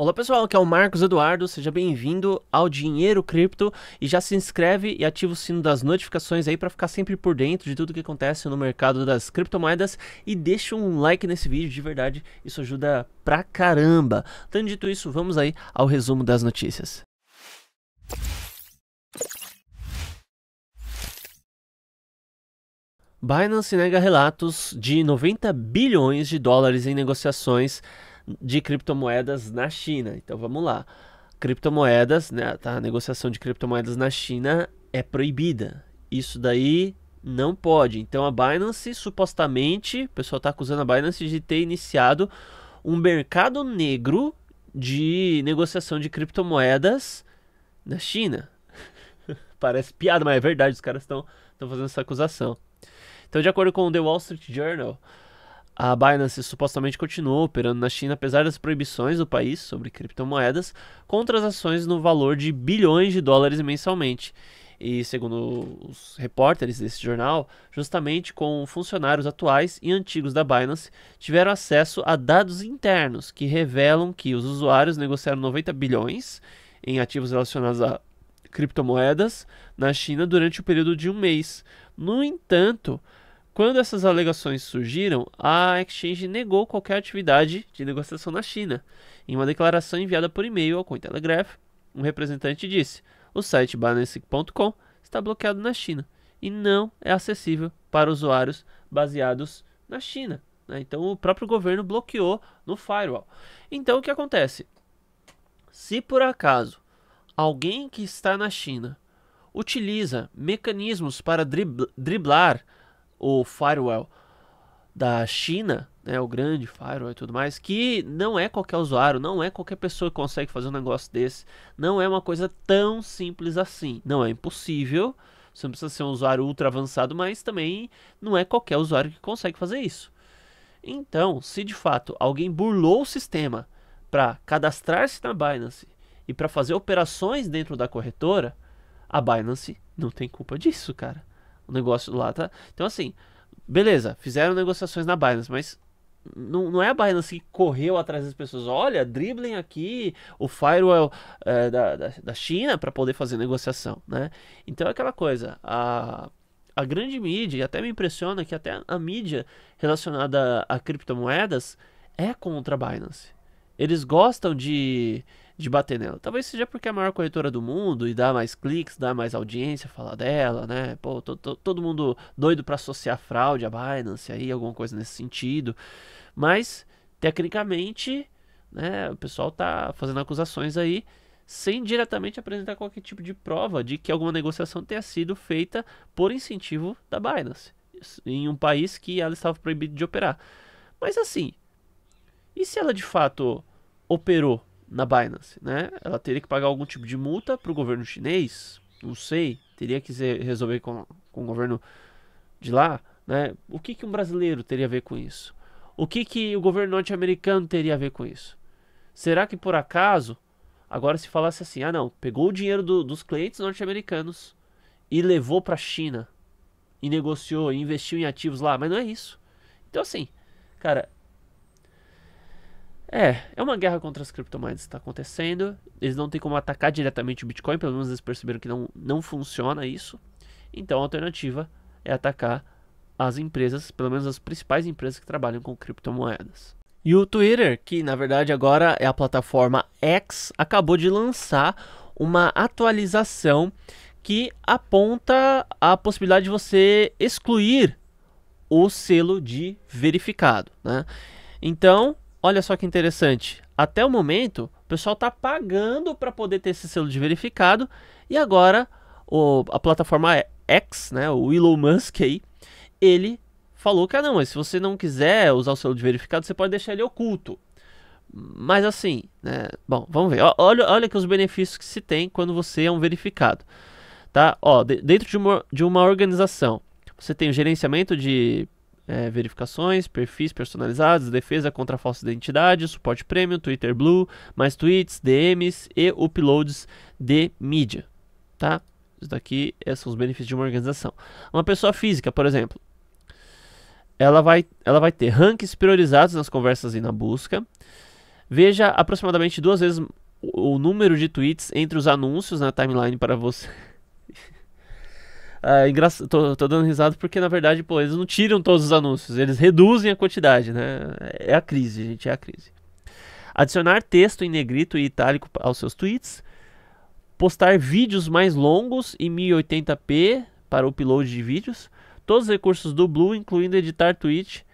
Olá pessoal, aqui é o Marcos Eduardo, seja bem-vindo ao Dinheiro Cripto e já se inscreve e ativa o sino das notificações aí para ficar sempre por dentro de tudo que acontece no mercado das criptomoedas e deixa um like nesse vídeo, de verdade, isso ajuda pra caramba. Tendo dito isso, vamos aí ao resumo das notícias. Binance nega relatos de 90 bilhões de dólares em negociações de criptomoedas na China. Então vamos lá. Criptomoedas, né, tá, a negociação de criptomoedas na China é proibida. Isso daí não pode. Então a Binance supostamente, o pessoal está acusando a Binance de ter iniciado um mercado negro de negociação de criptomoedas na China. Parece piada, mas é verdade, os caras estão fazendo essa acusação. Então, de acordo com o The Wall Street Journal, a Binance supostamente continuou operando na China apesar das proibições do país sobre criptomoedas, com transações no valor de bilhões de dólares mensalmente. E segundo os repórteres desse jornal, justamente com funcionários atuais e antigos da Binance tiveram acesso a dados internos que revelam que os usuários negociaram 90 bilhões em ativos relacionados a criptomoedas na China durante o período de um mês. No entanto, quando essas alegações surgiram, a Exchange negou qualquer atividade de negociação na China. Em uma declaração enviada por e-mail ao Cointelegraph, um representante disse: o site Binance.com está bloqueado na China e não é acessível para usuários baseados na China. Né? Então o próprio governo bloqueou no firewall. Então o que acontece? Se por acaso alguém que está na China utiliza mecanismos para driblar o firewall da China, né, o grande firewall e tudo mais, que não é qualquer usuário, não é qualquer pessoa que consegue fazer um negócio desse, não é uma coisa tão simples assim, não é impossível, você não precisa ser um usuário ultra avançado, mas também não é qualquer usuário que consegue fazer isso. Então, se de fato alguém burlou o sistema para cadastrar-se na Binance e para fazer operações dentro da corretora, a Binance não tem culpa disso, cara o negócio lá, tá? Então, assim, beleza, fizeram negociações na Binance, mas não, não é a Binance que correu atrás das pessoas. Olha, driblem aqui o firewall é, da, da, da, China para poder fazer negociação, né? Então, é aquela coisa, a. A grande mídia, e até me impressiona que até a mídia relacionada a, a criptomoedas é contra a Binance. Eles gostam de, de bater nela. Talvez seja porque é a maior corretora do mundo e dá mais cliques, dá mais audiência, falar dela, né? Pô, tô, tô, todo mundo doido para associar fraude à Binance aí, alguma coisa nesse sentido. Mas, tecnicamente, né, o pessoal tá fazendo acusações aí sem diretamente apresentar qualquer tipo de prova de que alguma negociação tenha sido feita por incentivo da Binance em um país que ela estava proibida de operar. Mas assim, e se ela de fato operou na Binance, né? Ela teria que pagar algum tipo de multa para o governo chinês, não sei, teria que resolver com, com o governo de lá, né? O que, que um brasileiro teria a ver com isso? O que, que o governo norte-americano teria a ver com isso? Será que por acaso, agora se falasse assim, ah não, pegou o dinheiro do, dos clientes norte-americanos e levou para a China e negociou e investiu em ativos lá, mas não é isso. Então assim, cara, é, é uma guerra contra as criptomoedas que está acontecendo. Eles não têm como atacar diretamente o Bitcoin, pelo menos eles perceberam que não, não funciona isso. Então a alternativa é atacar as empresas, pelo menos as principais empresas que trabalham com criptomoedas. E o Twitter, que na verdade agora é a plataforma X, acabou de lançar uma atualização que aponta a possibilidade de você excluir o selo de verificado. Né? Então, Olha só que interessante. Até o momento, o pessoal está pagando para poder ter esse selo de verificado. E agora, o, a plataforma X, né, o Elon Musk aí, ele falou que, ah, não, mas se você não quiser usar o selo de verificado, você pode deixar ele oculto. Mas assim, né, bom, vamos ver. Olha, olha que os benefícios que se tem quando você é um verificado. Tá? Ó, de, dentro de uma, de uma organização, você tem o gerenciamento de é, verificações, perfis personalizados, defesa contra falsa identidade, suporte premium, Twitter Blue, mais tweets, DMs e uploads de mídia, tá? Isso daqui esses são os benefícios de uma organização. Uma pessoa física, por exemplo, ela vai, ela vai ter rankings priorizados nas conversas e na busca. Veja aproximadamente duas vezes o número de tweets entre os anúncios na timeline para você. Ah, é estou tô, tô, dando risada porque, na verdade, pô, eles não tiram todos os anúncios, eles reduzem a quantidade, né? É a crise, gente, é a crise. Adicionar texto em negrito e itálico aos seus tweets. Postar vídeos mais longos em 1080p para upload de vídeos. Todos os recursos do Blue, incluindo editar tweet,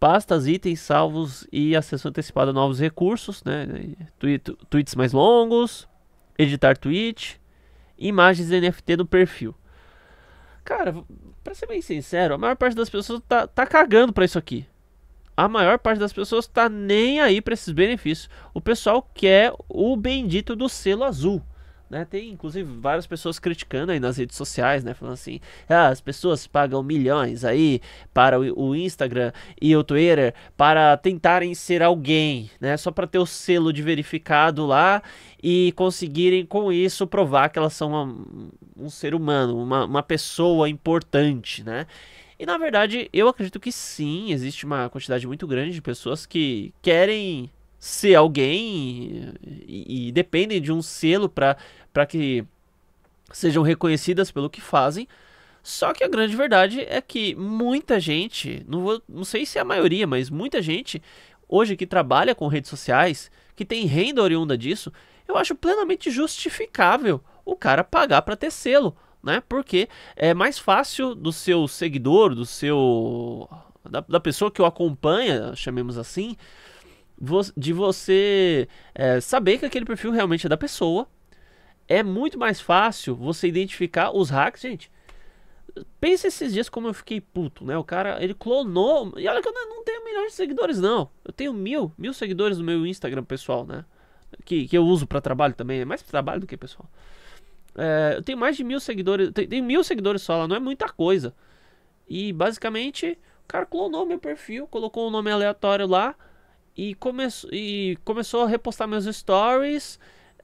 pastas, itens salvos e acesso antecipado a novos recursos, né? tweets mais longos, editar tweet, imagens NFT no perfil. Cara, pra ser bem sincero, a maior parte das pessoas tá, tá cagando pra isso aqui. A maior parte das pessoas tá nem aí pra esses benefícios. O pessoal quer o bendito do selo azul. Né? Tem inclusive várias pessoas criticando aí nas redes sociais, né? Falando assim, ah, as pessoas pagam milhões aí para o Instagram e o Twitter para tentarem ser alguém, né? Só para ter o selo de verificado lá e conseguirem com isso provar que elas são uma, um ser humano, uma, uma pessoa importante, né? E na verdade, eu acredito que sim, existe uma quantidade muito grande de pessoas que querem ser alguém e, e dependem de um selo para que sejam reconhecidas pelo que fazem. Só que a grande verdade é que muita gente, não, vou, não sei se é a maioria, mas muita gente hoje que trabalha com redes sociais, que tem renda oriunda disso, eu acho plenamente justificável o cara pagar para ter selo, né? Porque é mais fácil do seu seguidor, do seu da, da pessoa que o acompanha, chamemos assim, de você é, saber que aquele perfil realmente é da pessoa. É muito mais fácil você identificar os hacks, gente. Pensa esses dias como eu fiquei puto, né? O cara, ele clonou. E olha que eu não tenho milhões de seguidores, não. Eu tenho mil, mil seguidores no meu Instagram pessoal, né? Que, que eu uso para trabalho também. É mais pra trabalho do que pessoal. É, eu tenho mais de mil seguidores. Tenho, mil seguidores só lá, não é muita coisa. E basicamente, o cara clonou meu perfil, colocou um nome aleatório lá e, come e começou a repostar meus stories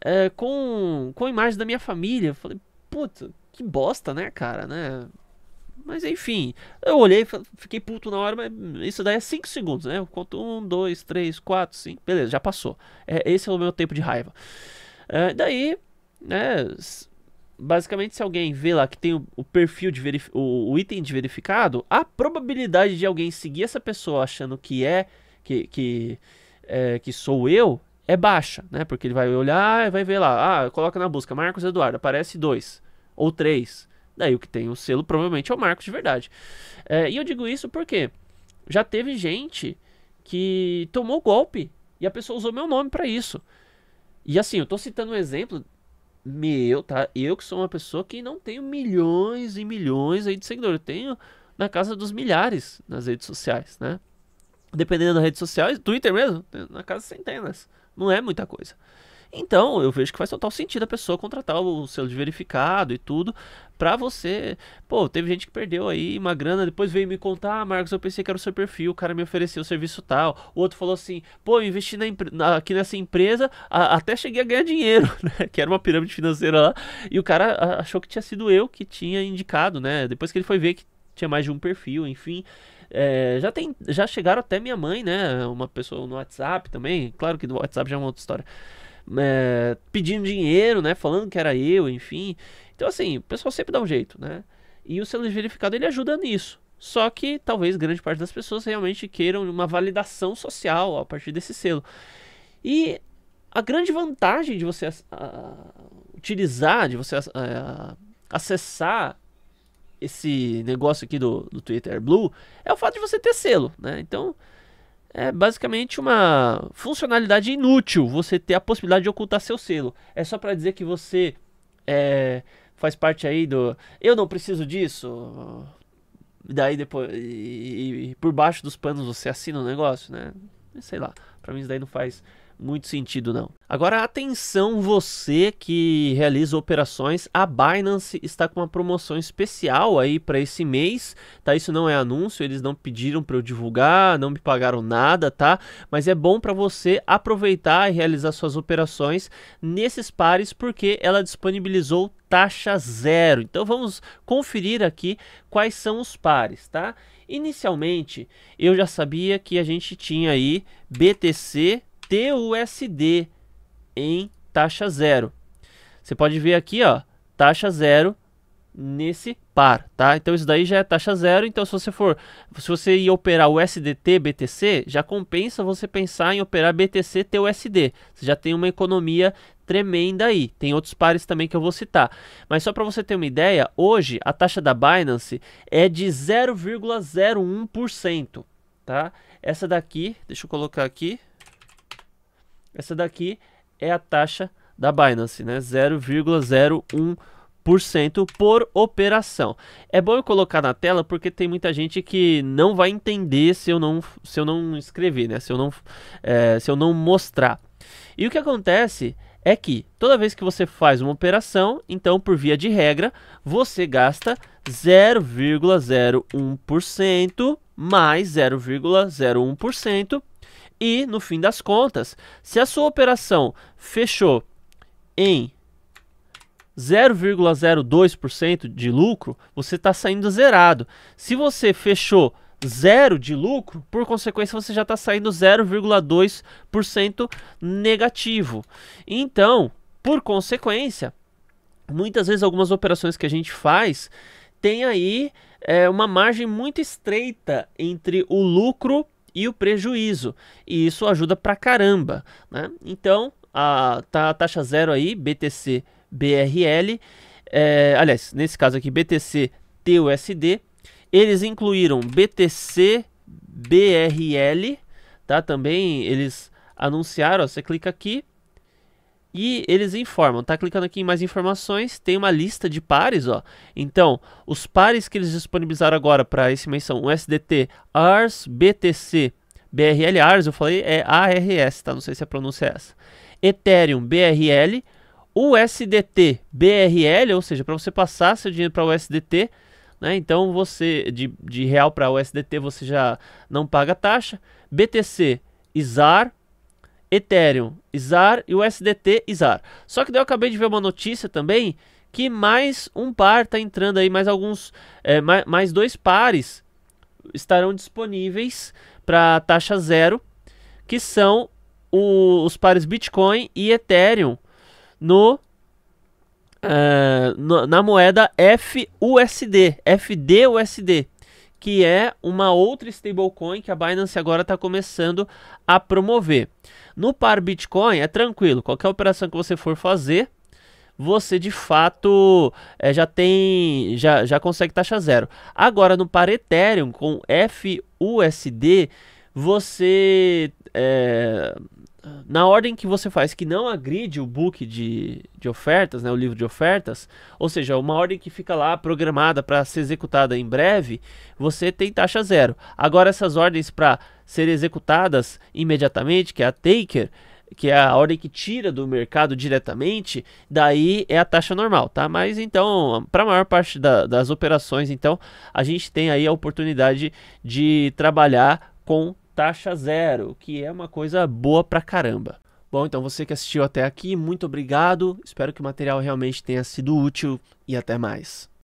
é, com, com imagens da minha família. eu Falei, puta, que bosta, né, cara, né? Mas enfim, eu olhei, fiquei puto na hora, mas isso daí é 5 segundos, né? Eu conto 1, 2, 3, 4, 5, beleza, já passou. É, esse é o meu tempo de raiva. É, daí, né, basicamente se alguém vê lá que tem o, o perfil de o, o item de verificado, a probabilidade de alguém seguir essa pessoa achando que é que, que, é, que sou eu, é baixa, né? Porque ele vai olhar e vai ver lá, ah, coloca na busca Marcos Eduardo, aparece dois ou três. Daí o que tem o selo provavelmente é o Marcos de verdade. É, e eu digo isso porque já teve gente que tomou golpe e a pessoa usou meu nome para isso. E assim, eu tô citando um exemplo meu, tá? Eu que sou uma pessoa que não tenho milhões e milhões aí de seguidores, eu tenho na casa dos milhares nas redes sociais, né? dependendo da rede social, Twitter mesmo, na casa centenas. Não é muita coisa. Então, eu vejo que faz total sentido a pessoa contratar o selo de verificado e tudo pra você. Pô, teve gente que perdeu aí uma grana, depois veio me contar, ah, Marcos, eu pensei que era o seu perfil, o cara me ofereceu o serviço tal. O outro falou assim, pô, eu investi na, na, aqui nessa empresa, a, até cheguei a ganhar dinheiro, né? Que era uma pirâmide financeira lá. E o cara achou que tinha sido eu que tinha indicado, né? Depois que ele foi ver que tinha mais de um perfil, enfim. É, já, tem, já chegaram até minha mãe, né? Uma pessoa no WhatsApp também. Claro que do WhatsApp já é uma outra história. É, pedindo dinheiro, né? Falando que era eu, enfim. Então, assim, o pessoal sempre dá um jeito, né? E o selo verificado ele ajuda nisso. Só que talvez grande parte das pessoas realmente queiram uma validação social a partir desse selo. E a grande vantagem de você uh, utilizar, de você uh, acessar esse negócio aqui do, do Twitter Blue é o fato de você ter selo, né? Então é basicamente uma funcionalidade inútil você ter a possibilidade de ocultar seu selo. É só para dizer que você é, faz parte aí do eu não preciso disso. Daí depois e, e, por baixo dos panos você assina o um negócio, né? Sei lá, para mim isso daí não faz muito sentido, não. Agora, atenção você que realiza operações, a Binance está com uma promoção especial aí para esse mês, tá? Isso não é anúncio, eles não pediram para eu divulgar, não me pagaram nada, tá? Mas é bom para você aproveitar e realizar suas operações nesses pares porque ela disponibilizou taxa zero. Então vamos conferir aqui quais são os pares, tá? Inicialmente, eu já sabia que a gente tinha aí BTC TUSD em taxa zero. Você pode ver aqui, ó, taxa zero nesse par, tá? Então isso daí já é taxa zero, então se você for, se você ir operar o usdt BTC, já compensa você pensar em operar BTC TUSD. Você já tem uma economia tremenda aí. Tem outros pares também que eu vou citar. Mas só para você ter uma ideia, hoje a taxa da Binance é de 0,01%, tá? Essa daqui, deixa eu colocar aqui, essa daqui é a taxa da Binance, né? 0,01% por operação. É bom eu colocar na tela porque tem muita gente que não vai entender se eu não, se eu não escrever, né? Se eu não, é, se eu não mostrar. E o que acontece é que toda vez que você faz uma operação, então por via de regra, você gasta 0,01% mais 0,01% e, no fim das contas, se a sua operação fechou em 0,02% de lucro, você está saindo zerado. Se você fechou zero de lucro, por consequência você já está saindo 0,2% negativo. Então, por consequência, muitas vezes algumas operações que a gente faz tem aí é, uma margem muito estreita entre o lucro e o prejuízo. E isso ajuda pra caramba, né? Então, a, tá a taxa zero aí, BTC BRL, é, aliás, nesse caso aqui, BTC TUSD, eles incluíram BTC BRL, tá? Também eles anunciaram, ó, você clica aqui, e eles informam, tá clicando aqui em mais informações, tem uma lista de pares, ó. Então, os pares que eles disponibilizaram agora para esse mês são USDT, ARS, BTC, BRL, ARS, eu falei é ARS, tá? Não sei se a pronúncia é essa. Ethereum, BRL, USDT, BRL, ou seja, para você passar seu dinheiro para USDT, né? Então, você de, de real para USDT você já não paga taxa. BTC, ISAR, Ethereum, ISAR e o SDT, ISAR. Só que daí eu acabei de ver uma notícia também que mais um par está entrando aí, mais alguns, é, mais, mais dois pares estarão disponíveis para taxa zero, que são o, os pares Bitcoin e Ethereum no, é, no na moeda FUSD, FDUSD que é uma outra stablecoin que a Binance agora está começando a promover. No par Bitcoin é tranquilo, qualquer operação que você for fazer, você de fato é, já tem, já, já consegue taxa zero. Agora no par Ethereum com FUSD, você é, na ordem que você faz que não agride o book de, de ofertas, né, o livro de ofertas, ou seja, uma ordem que fica lá programada para ser executada em breve, você tem taxa zero. Agora, essas ordens para serem executadas imediatamente, que é a taker, que é a ordem que tira do mercado diretamente, daí é a taxa normal, tá? Mas então, para a maior parte da, das operações, então, a gente tem aí a oportunidade de trabalhar com taxa zero, que é uma coisa boa pra caramba. Bom, então você que assistiu até aqui, muito obrigado. Espero que o material realmente tenha sido útil e até mais.